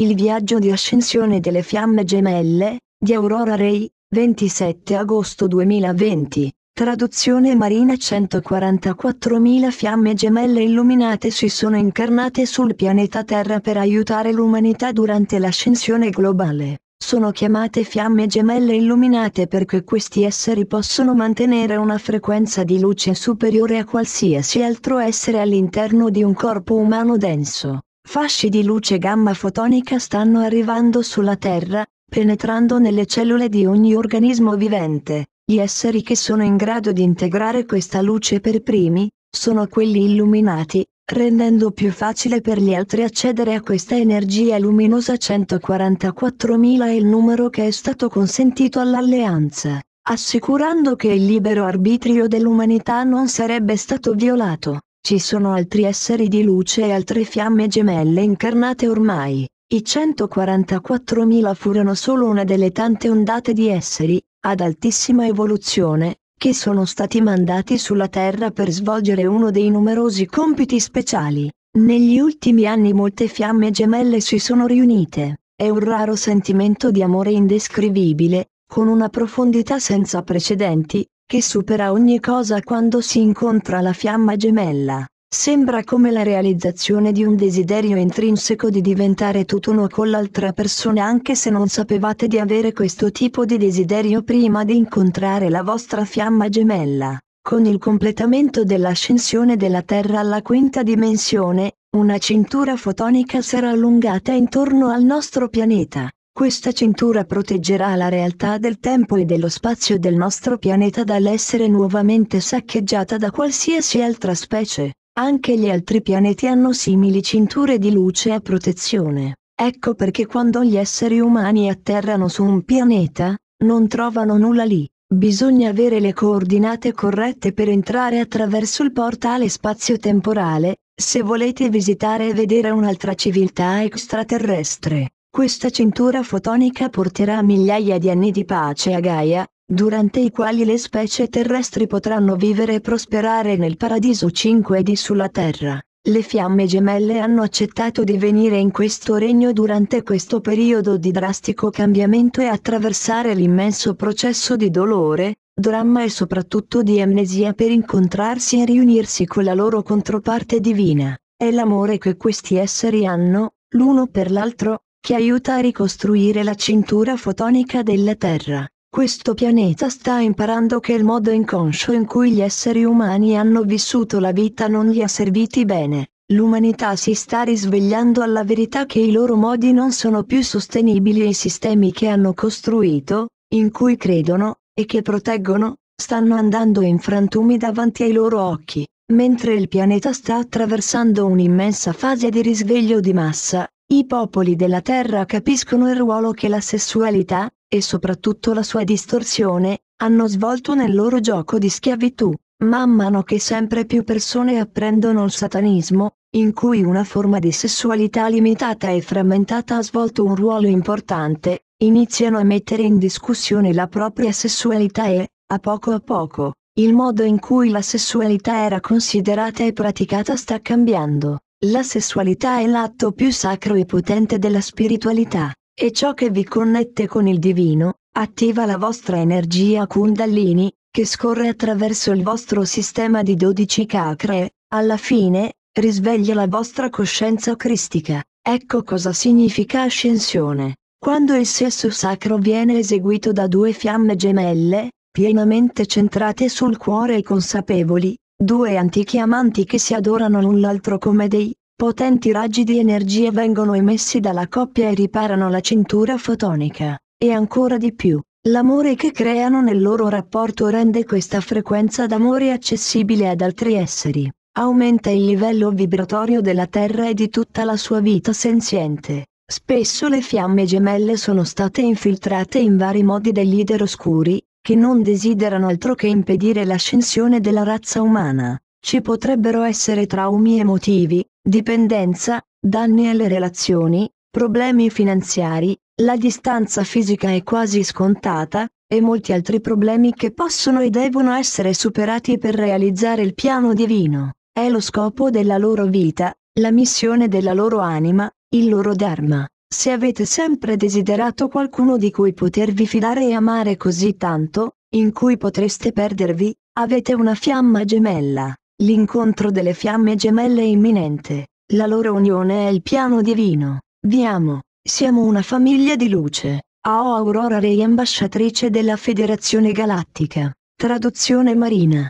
Il viaggio di ascensione delle fiamme gemelle, di Aurora Ray, 27 agosto 2020. Traduzione marina 144.000 fiamme gemelle illuminate si sono incarnate sul pianeta Terra per aiutare l'umanità durante l'ascensione globale. Sono chiamate fiamme gemelle illuminate perché questi esseri possono mantenere una frequenza di luce superiore a qualsiasi altro essere all'interno di un corpo umano denso. Fasci di luce gamma fotonica stanno arrivando sulla Terra, penetrando nelle cellule di ogni organismo vivente. Gli esseri che sono in grado di integrare questa luce per primi, sono quelli illuminati, rendendo più facile per gli altri accedere a questa energia luminosa 144.000 è il numero che è stato consentito all'alleanza, assicurando che il libero arbitrio dell'umanità non sarebbe stato violato. Ci sono altri esseri di luce e altre fiamme gemelle incarnate ormai. I 144.000 furono solo una delle tante ondate di esseri, ad altissima evoluzione, che sono stati mandati sulla Terra per svolgere uno dei numerosi compiti speciali. Negli ultimi anni molte fiamme gemelle si sono riunite, è un raro sentimento di amore indescrivibile, con una profondità senza precedenti, che supera ogni cosa quando si incontra la fiamma gemella. Sembra come la realizzazione di un desiderio intrinseco di diventare tutt'uno con l'altra persona anche se non sapevate di avere questo tipo di desiderio prima di incontrare la vostra fiamma gemella. Con il completamento dell'ascensione della Terra alla quinta dimensione, una cintura fotonica sarà allungata intorno al nostro pianeta. Questa cintura proteggerà la realtà del tempo e dello spazio del nostro pianeta dall'essere nuovamente saccheggiata da qualsiasi altra specie. Anche gli altri pianeti hanno simili cinture di luce a protezione. Ecco perché quando gli esseri umani atterrano su un pianeta, non trovano nulla lì. Bisogna avere le coordinate corrette per entrare attraverso il portale spazio-temporale, se volete visitare e vedere un'altra civiltà extraterrestre. Questa cintura fotonica porterà migliaia di anni di pace a Gaia, durante i quali le specie terrestri potranno vivere e prosperare nel paradiso 5D sulla Terra. Le fiamme gemelle hanno accettato di venire in questo regno durante questo periodo di drastico cambiamento e attraversare l'immenso processo di dolore, dramma e soprattutto di amnesia per incontrarsi e riunirsi con la loro controparte divina. È l'amore che questi esseri hanno, l'uno per l'altro, che aiuta a ricostruire la cintura fotonica della Terra. Questo pianeta sta imparando che il modo inconscio in cui gli esseri umani hanno vissuto la vita non gli ha serviti bene. L'umanità si sta risvegliando alla verità che i loro modi non sono più sostenibili e i sistemi che hanno costruito, in cui credono, e che proteggono, stanno andando in frantumi davanti ai loro occhi, mentre il pianeta sta attraversando un'immensa fase di risveglio di massa, i popoli della Terra capiscono il ruolo che la sessualità, e soprattutto la sua distorsione, hanno svolto nel loro gioco di schiavitù, man mano che sempre più persone apprendono il satanismo, in cui una forma di sessualità limitata e frammentata ha svolto un ruolo importante, iniziano a mettere in discussione la propria sessualità e, a poco a poco, il modo in cui la sessualità era considerata e praticata sta cambiando. La sessualità è l'atto più sacro e potente della spiritualità, e ciò che vi connette con il divino, attiva la vostra energia kundalini, che scorre attraverso il vostro sistema di 12 cacre, e, alla fine, risveglia la vostra coscienza cristica. Ecco cosa significa ascensione. Quando il sesso sacro viene eseguito da due fiamme gemelle, pienamente centrate sul cuore e consapevoli, Due antichi amanti che si adorano l'un l'altro come dei potenti raggi di energia vengono emessi dalla coppia e riparano la cintura fotonica. E ancora di più, l'amore che creano nel loro rapporto rende questa frequenza d'amore accessibile ad altri esseri. Aumenta il livello vibratorio della Terra e di tutta la sua vita senziente. Spesso le fiamme gemelle sono state infiltrate in vari modi dagli leader oscuri, che non desiderano altro che impedire l'ascensione della razza umana. Ci potrebbero essere traumi emotivi, dipendenza, danni alle relazioni, problemi finanziari, la distanza fisica è quasi scontata, e molti altri problemi che possono e devono essere superati per realizzare il piano divino. È lo scopo della loro vita, la missione della loro anima, il loro Dharma. Se avete sempre desiderato qualcuno di cui potervi fidare e amare così tanto, in cui potreste perdervi, avete una fiamma gemella. L'incontro delle fiamme gemelle è imminente. La loro unione è il piano divino. Vi amo. Siamo una famiglia di luce. Ao Aurora Rei ambasciatrice della Federazione Galattica. Traduzione Marina.